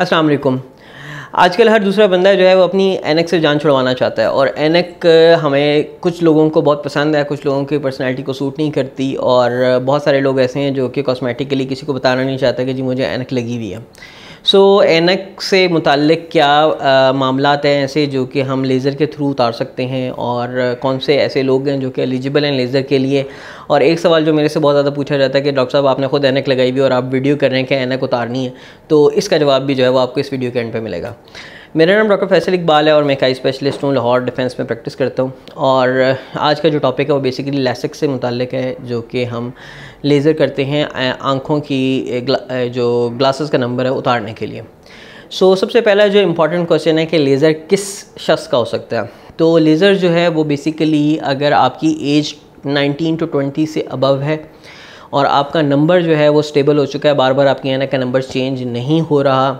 अस्सलाम वालेकुम आजकल हर दूसरा बंदा जो है वो अपनी एनक से जान छुड़वाना चाहता है और एनक हमें कुछ लोगों को बहुत पसंद है कुछ लोगों की पर्सनालिटी को सूट नहीं करती और बहुत सारे लोग ऐसे हैं जो कि कॉस्मेटिकली किसी को बताना नहीं चाहता कि जी मुझे एनक लगी हुई है सो so, एनक से मुतक़ क्या मामला हैं ऐसे जो कि हम लेज़र के थ्रू उतार सकते हैं और कौन से ऐसे लोग हैं जो कि एलिजिबल हैं लेज़र के लिए और एक सवाल जो मेरे से बहुत ज़्यादा पूछा जाता है कि डॉक्टर साहब आपने ख़ुद एनक लगाई हुई और आप वीडियो कर रहे हैं कि एनक उतारनी है तो इसका जवाब भी जो है वो आपको इस वीडियो के एंड पे मिलेगा मेरा नाम डॉक्टर फैसल इकबाल है और मैं कई स्पेशलिस्ट हूँ लाहौर डिफेंस में प्रैक्टिस करता हूँ और आज का जो टॉपिक है वो बेसिकली लैसिक से मुतल है जो कि हम लेज़र करते हैं आँखों की जो ग्लासेस का नंबर है उतारने के लिए सो so, सबसे पहला जो इम्पोर्टेंट क्वेश्चन है कि लेज़र किस शख्स का हो सकता है तो लेज़र जो है वो बेसिकली अगर आपकी एज 19 टू 20 से अबव है और आपका नंबर जो है वो स्टेबल हो चुका है बार बार आपकी यहाँ का नंबर चेंज नहीं हो रहा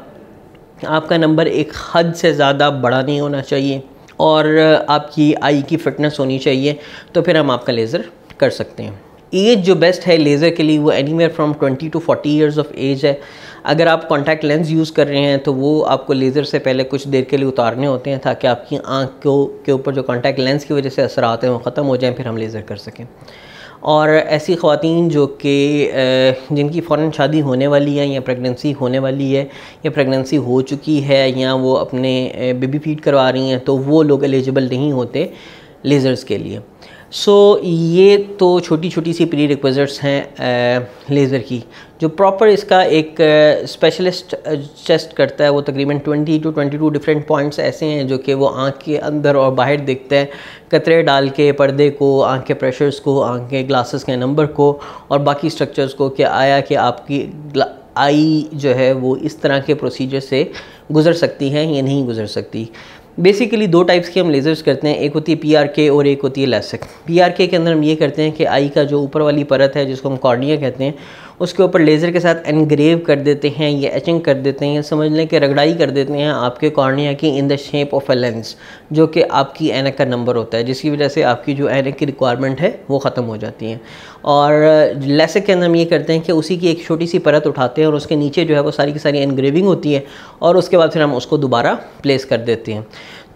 आपका नंबर एक हद से ज़्यादा बड़ा नहीं होना चाहिए और आपकी आई की फिटनेस होनी चाहिए तो फिर हम आपका लेज़र कर सकते हैं एज जो बेस्ट है लेज़र के लिए वो anywhere from 20 to 40 years of age है अगर आप कॉन्टैक्ट लेंस यूज़ कर रहे हैं तो वो आपको लेज़र से पहले कुछ देर के लिए उतारने होते हैं ताकि आपकी आँख के ऊपर जो कॉन्टैक्ट लेंस की वजह से असर आते हैं वो ख़त्म हो जाएँ फिर हम लेज़र कर सकें और ऐसी खातन जो कि जिनकी फ़ौर शादी होने वाली है या प्रेगनेंसी होने वाली है या प्रेगनेंसी हो चुकी है या वो अपने बेबी फीड करवा रही हैं तो वो लोग एलिजिबल नहीं होते लेज़र्स के लिए सो so, ये तो छोटी छोटी सी प्री रिक्वेजर्ट्स हैं लेज़र की जो प्रॉपर इसका एक स्पेशलिस्ट चेस्ट करता है वो तकरीबन 20 टू 22 डिफरेंट पॉइंट्स ऐसे हैं जो कि वो आँख के अंदर और बाहर देखते हैं कतरे डाल के पर्दे को आँख के प्रेशर्स को आँख के ग्लासेस के नंबर को और बाकी स्ट्रक्चर्स को कि आया कि आपकी आई जो है वो इस तरह के प्रोसीजर से गुज़र सकती हैं या नहीं गुज़र सकती बेसिकली दो टाइप्स की हम लेज़र्स करते हैं एक होती है पी आर के और एक होती है लेसिक पी आर के के अंदर हम ये करते हैं कि आई का जो ऊपर वाली परत है जिसको हम कॉर्निया कहते हैं उसके ऊपर लेज़र के साथ एनग्रेव कर देते हैं या एचिंग कर देते हैं समझ लें कि रगड़ाई कर देते हैं आपके कॉर्निया की in the shape of a lens जो कि आपकी एनक का नंबर होता है जिसकी वजह से आपकी जो एनक की रिक्वायरमेंट है वो ख़त्म हो जाती है और लेसक के अंदर हम ये करते हैं कि उसी की एक छोटी सी परत उठाते हैं और उसके नीचे जो है वो सारी की सारी एनग्रेविंग होती है और उसके बाद फिर हम उसको दोबारा प्लेस कर देते हैं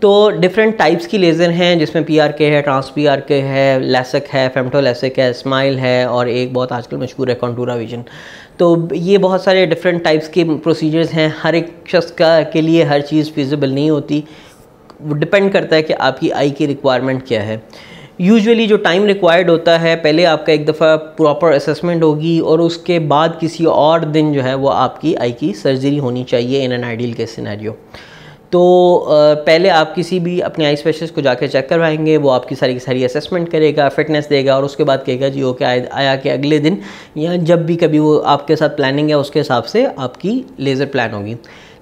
तो डिफरेंट टाइप्स की लेज़र हैं जिसमें पी आर के है ट्रांस पी आर के है लेसक है फेमटो लेसक है स्माइल है और एक बहुत आजकल मशहूर है कॉन्टूरा विजन तो ये बहुत सारे डिफरेंट टाइप्स के प्रोसीजर्स हैं हर एक शख्स का के लिए हर चीज़ फिजिबल नहीं होती डिपेंड करता है कि आपकी आई की रिक्वायरमेंट क्या है यूजुअली जो टाइम रिक्वायर्ड होता है पहले आपका एक दफ़ा प्रॉपर असेसमेंट होगी और उसके बाद किसी और दिन जो है वो आपकी आई की सर्जरी होनी चाहिए इन एन आइडियल के सिनेरियो तो पहले आप किसी भी अपने आई स्पेशलिस्ट को जाकर चेक करवाएंगे वो आपकी सारी की सारी असेसमेंट करेगा फिटनेस देगा और उसके बाद कहेगा जी ओके आया, आया कि अगले दिन या जब भी कभी वो आपके साथ प्लानिंग है उसके हिसाब से आपकी लेज़र प्लान होगी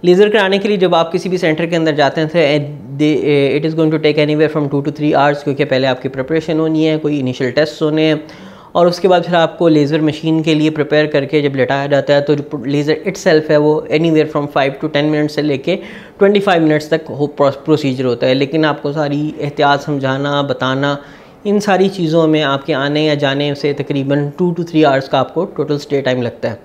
लेज़र कराने के लिए जब आप किसी भी सेंटर के अंदर जाते हैं तो it is going to take anywhere from two to three hours क्योंकि पहले आपकी प्रिपरेशन होनी है कोई इनिशियल टेस्ट होने हैं और उसके बाद फिर आपको लेज़र मशीन के लिए प्रिपेयर करके जब लेटाया जाता है तो लेज़र इट है वो anywhere from five to ten minute से लेके ट्वेंटी फाइव मिनट्स तक हो प्रोसीजर होता है लेकिन आपको सारी एहतियात समझाना बताना इन सारी चीज़ों में आपके आने या जाने से तकरीबन टू टू थ्री आवर्स का आपको टोटल स्टे टाइम लगता है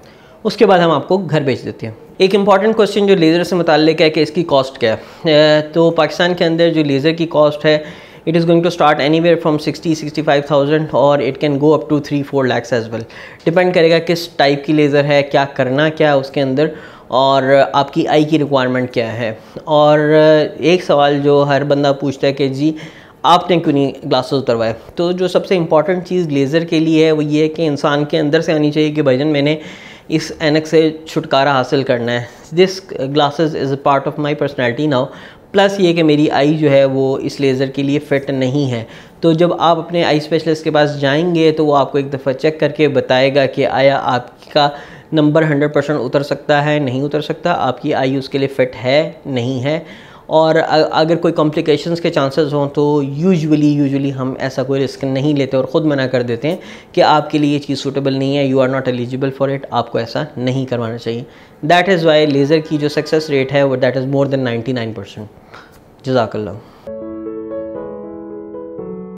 उसके बाद हम आपको घर भेज देते हैं एक इंपॉर्टेंट क्वेश्चन जो लेज़र से मुतल है कि इसकी कॉस्ट क्या है तो पाकिस्तान के अंदर जो लेज़र की कॉस्ट है it is going to start anywhere from sixty sixty five thousand और it can go up to three four lakhs as well depend करेगा किस टाइप की लेज़र है क्या करना क्या है उसके अंदर और आपकी आई की रिक्वायरमेंट क्या है और uh, एक सवाल जो हर बंदा पूछता है कि जी आपने क्यों नहीं ग्लासेस उतरवाए तो जो सबसे इंपॉर्टेंट चीज़ लेज़र के लिए है वो ये है कि इंसान के अंदर से आनी चाहिए कि भाईजान मैंने इस एनक से छुटकारा हासिल करना है this glasses is a part of my personality now plus ये कि मेरी आई जो है वो इस लेज़र के लिए फ़िट नहीं है तो जब आप अपने आई स्पेशलिस्ट के पास जाएंगे तो वो आपको एक दफ़ा चेक करके बताएगा कि आया आपका नंबर 100 परसेंट उतर सकता है नहीं उतर सकता आपकी आई उसके लिए फ़िट है नहीं है और अगर कोई कॉम्प्लिकेशंस के चांसेस हों तो यूजुअली यूजुअली हम ऐसा कोई रिस्क नहीं लेते और ख़ुद मना कर देते हैं कि आपके लिए ये चीज़ सूटेबल नहीं है you are not eligible for it आपको ऐसा नहीं करवाना चाहिए दैट इज़ वाई लेज़र की जो सक्सेस रेट है वो that is more than ninety nine percent जजाकल्ला